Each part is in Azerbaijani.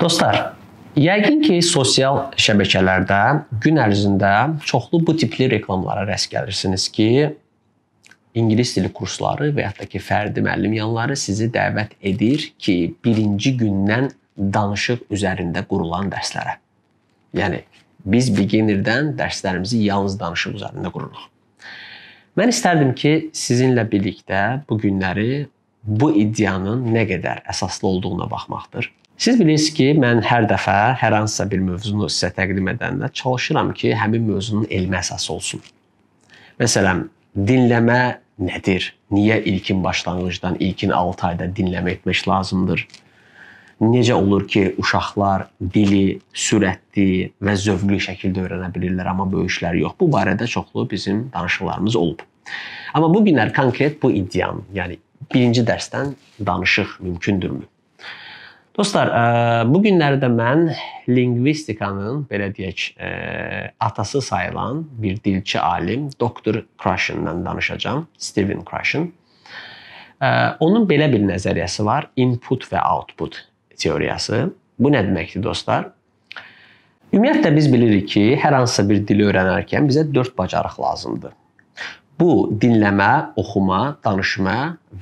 Dostlar, yəqin ki, sosial şəbəkələrdə gün ərzində çoxlu bu tipli reklamlara rast gəlirsiniz ki, ingilis dili kursları və hətta ki, fərdi müəllim yanları sizi dəvət edir ki, birinci gündən danışıq üzərində qurulan dərslərə. Yəni biz beginnerdən dərslərimizi yalnız danışıq üzərində qururuq. Mən istərdim ki, sizinlə birlikdə bu günləri bu iddianın nə qədər əsaslı olduğuna baxmaqdır. Siz bilirsiniz ki, mən hər dəfə hər hansısa bir mövzunu sizə təqdim edəndə çalışıram ki, həmin mövzunun elmi əsası olsun. Məsələn, dinləmə nədir? Niyə ilkin başlanğıcdan ilkin 6 ayda dinləmə etmək lazımdır? Necə olur ki, uşaqlar dili sürətli və zövqlü şəkildə öyrənə bilirlər, amma böyükləri yox. Bu barədə çoxlu bizim danışıqlarımız olub. Amma bu günlər konkret bu iddianı, yəni birinci dərsdən danışıq mümkündürmü? Dostlar, e, bu günləri də mən lingvistikanın, belə deyək, e, atası sayılan bir dilçi alim, doktor Krashendan danışacağım, Steven Krashen. E, onun belə bir nəzəriyyəsi var, input və output teoriyası. Bu nə deməkdir, dostlar? Ümumiyyətlə biz bilirik ki, hər hansısa bir dili öyrənərkən bizə 4 bacarıq lazımdır. Bu dinləmə, oxuma, danışma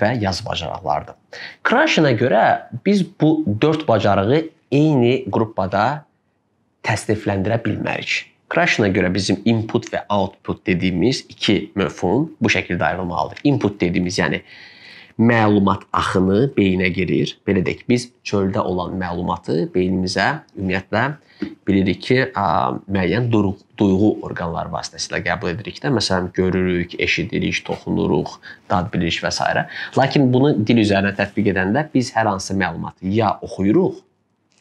və yazı bacarıqlarıdır. Krashinə görə biz bu 4 bacarığı eyni qrupada təsnifləndirə bilmərik. Krashinə görə bizim input və output dediyimiz iki məfhum bu şəkildə ayrılmalıdır. Input dediyimiz, yəni məlumat axını beyinə girir. Belə deyək, biz çöldə olan məlumatı beynimizə ümumiyyətlə bilirik ki, müəyyən duyğu orqanları vasitəsilə qəbul edirik də, məsələn, görürük, eşidirik, toxunuruq, dad bilirik və s. Lakin bunu dil üzərinə tətbiq edəndə biz hər hansı məlumatı ya oxuyuruq,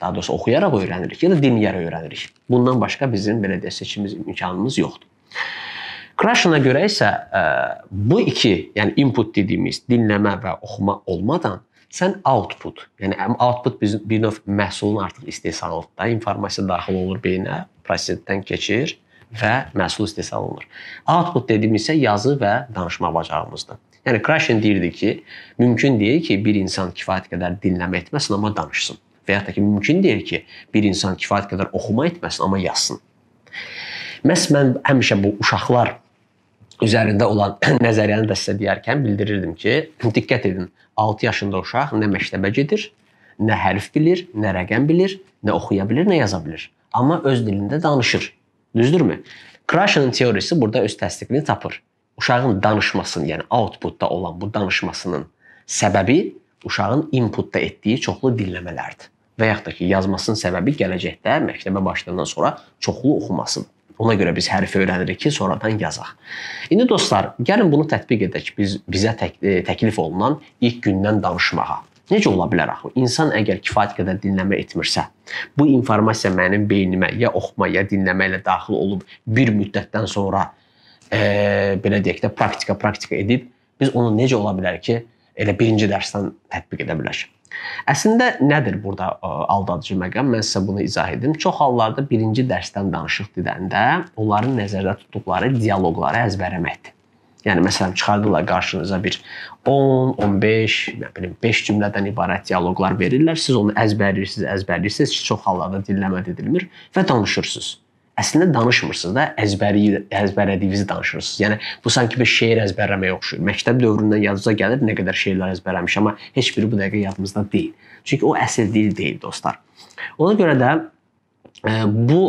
daha doğrusu oxuyaraq öyrənirik ya da dinləyərək öyrənirik. Bundan başqa bizim belə deyək seçimimiz imkanımız yoxdur. Crashına görə isə ə, e, bu iki, yəni input dediyimiz dinləmə və oxuma olmadan sən output, yəni output bizim bir növ məhsulun artıq istehsalıdır da, informasiya daxil olur beyinə, prosesdən keçir və məhsul istehsal olunur. Output dediyimiz isə yazı və danışma bacarığımızdır. Yəni Crashin deyirdi ki, mümkün deyil ki, bir insan kifayət qədər dinləmə etməsin, amma danışsın. Və ya da ki, mümkün deyil ki, bir insan kifayət qədər oxuma etməsin, amma yazsın. Məs mən həmişə bu uşaqlar üzərində olan nəzəriyyəni də sizə deyərkən bildirirdim ki, diqqət edin. 6 yaşında uşaq nə məktəbə gedir, nə hərf bilir, nə rəqəm bilir, nə oxuya bilir, nə yaza bilir, amma öz dilində danışır. Düzdürmü? Krashenin teoriyası burada öz təsdiqini tapır. Uşağın danışmasının, yəni outputda olan bu danışmasının səbəbi uşağın inputda etdiyi çoxlu dinləmələrdir və yaxud da ki, yazmasının səbəbi gələcəkdə məktəbə başlayandan sonra çoxlu oxumasıdır. Ona görə biz hərfi öyrənirik ki, sonradan yazaq. İndi dostlar, gəlin bunu tətbiq edək biz bizə tək, e, təklif olunan ilk gündən danışmağa. Necə ola bilər axı? İnsan əgər kifayət qədər dinləmə etmirsə, bu informasiya mənim beynimə ya oxuma, ya dinləmə ilə daxil olub bir müddətdən sonra e, belə deyək də praktika praktika edib biz onu necə ola bilər ki, elə birinci dərsdən tətbiq edə bilək? Əslində nədir burada e, aldadıcı məqam? Mən sizə bunu izah edim. Çox hallarda birinci dərsdən danışıq dedəndə onların nəzərdə tutduqları dialoqları əzbərləməkdir. Yəni məsələn çıxardılar qarşınıza bir 10, 15, nə bilim 5 cümlədən ibarət dialoqlar verirlər. Siz onu əzbərləyirsiniz, əzbərləyirsiniz. Çox hallarda dinləmə edilmir və danışırsınız əslində danışmırsınız da, əzbəri əzbərlədiyinizi danışırsınız. Yəni bu sanki bir şeir əzbərləməyə oxşayır. Məktəb dövründən yadınıza gəlir nə qədər şeirlər əzbərləmiş, amma heç biri bu dəqiqə yadımızda deyil. Çünki o əsl dil deyil dostlar. Ona görə də e, bu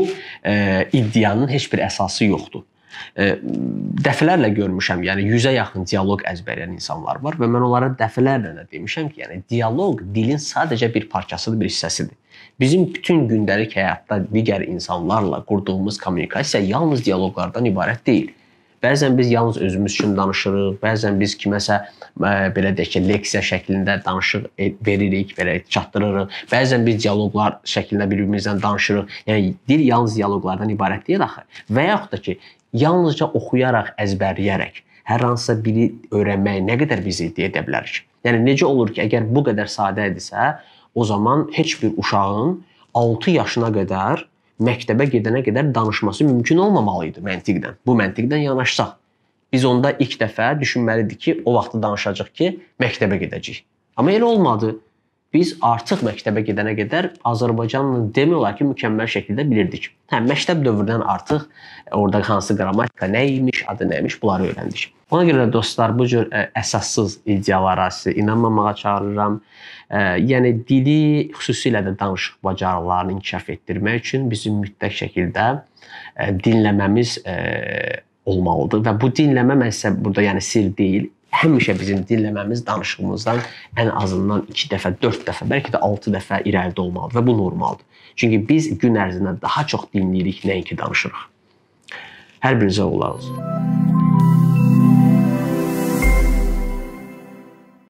e, iddianın heç bir əsası yoxdur dəfələrlə görmüşəm, yəni 100-ə yaxın dialoq əzbərləyən insanlar var və mən onlara dəfələrlə də demişəm ki, yəni dialoq dilin sadəcə bir parçasıdır, bir hissəsidir. Bizim bütün gündəlik həyatda digər insanlarla qurduğumuz kommunikasiya yalnız dialoqlardan ibarət deyil. Bəzən biz yalnız özümüz üçün danışırıq, bəzən biz kiməsə belə deyək ki, leksiya şəklində danışıq e, veririk, belə çatdırırıq. Bəzən biz dialoqlar şəklində bir-birimizlə danışırıq. Yəni dil yalnız dialoqlardan ibarət deyil axı. Və yaxud da ki, yalnızca oxuyaraq, əzbərləyərək hər hansısa biri öyrənməyi nə qədər biz iddia edə bilərik? Yəni necə olur ki, əgər bu qədər sadə idisə, o zaman heç bir uşağın 6 yaşına qədər məktəbə gedənə qədər danışması mümkün olmamalı idi məntiqdən. Bu məntiqdən yanaşsaq, biz onda ilk dəfə düşünməlidik ki, o vaxtda danışacaq ki, məktəbə gedəcəyik. Amma elə olmadı biz artıq məktəbə gedənə qədər Azərbaycanla demək olar ki, mükəmməl şəkildə bilirdik. Hə, məktəb dövründən artıq e, orada hansı qrammatika nə imiş, adı nə imiş, bunları öyrəndik. Ona görə də dostlar, bu cür ə, e, əsassız iddialara sizə inanmamağa çağırıram. Ə, e, yəni dili, xüsusilə də danışıq bacarıqlarını inkişaf etdirmək üçün bizim mütləq şəkildə ə, dinləməmiz ə, olmalıdır və bu dinləmə mən sizə burada yəni sir deyil, həmişə bizim dinləməmiz danışığımızdan ən azından 2 dəfə, 4 dəfə, bəlkə də 6 dəfə irəlidə olmalıdır və bu normaldır. Çünki biz gün ərzində daha çox dinləyirik nəinki danışırıq. Hər birinizə uğurlar olsun.